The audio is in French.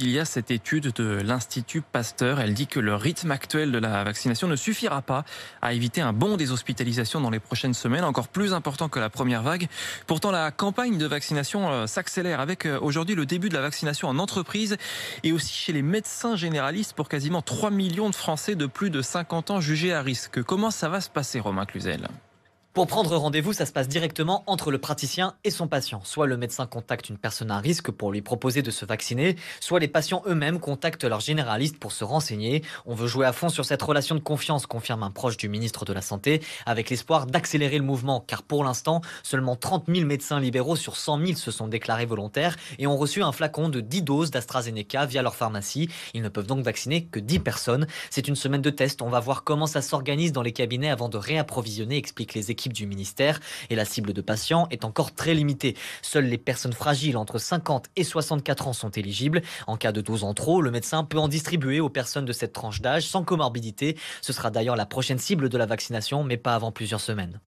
il y a cette étude de l'Institut Pasteur. Elle dit que le rythme actuel de la vaccination ne suffira pas à éviter un bond des hospitalisations dans les prochaines semaines, encore plus important que la première vague. Pourtant, la campagne de vaccination euh, s'accélère avec euh, aujourd'hui le début de la vaccination en entreprise et aussi chez les médecins généralistes pour quasiment 3 millions de Français de plus de 50 ans jugés à risque. Comment ça va se passer, Romain Cluzel pour prendre rendez-vous, ça se passe directement entre le praticien et son patient. Soit le médecin contacte une personne à risque pour lui proposer de se vacciner, soit les patients eux-mêmes contactent leur généraliste pour se renseigner. On veut jouer à fond sur cette relation de confiance, confirme un proche du ministre de la Santé, avec l'espoir d'accélérer le mouvement, car pour l'instant, seulement 30 000 médecins libéraux sur 100 000 se sont déclarés volontaires et ont reçu un flacon de 10 doses d'AstraZeneca via leur pharmacie. Ils ne peuvent donc vacciner que 10 personnes. C'est une semaine de test, on va voir comment ça s'organise dans les cabinets avant de réapprovisionner, expliquent les équipes du ministère et la cible de patients est encore très limitée. Seules les personnes fragiles entre 50 et 64 ans sont éligibles. En cas de dose en trop, le médecin peut en distribuer aux personnes de cette tranche d'âge sans comorbidité. Ce sera d'ailleurs la prochaine cible de la vaccination, mais pas avant plusieurs semaines.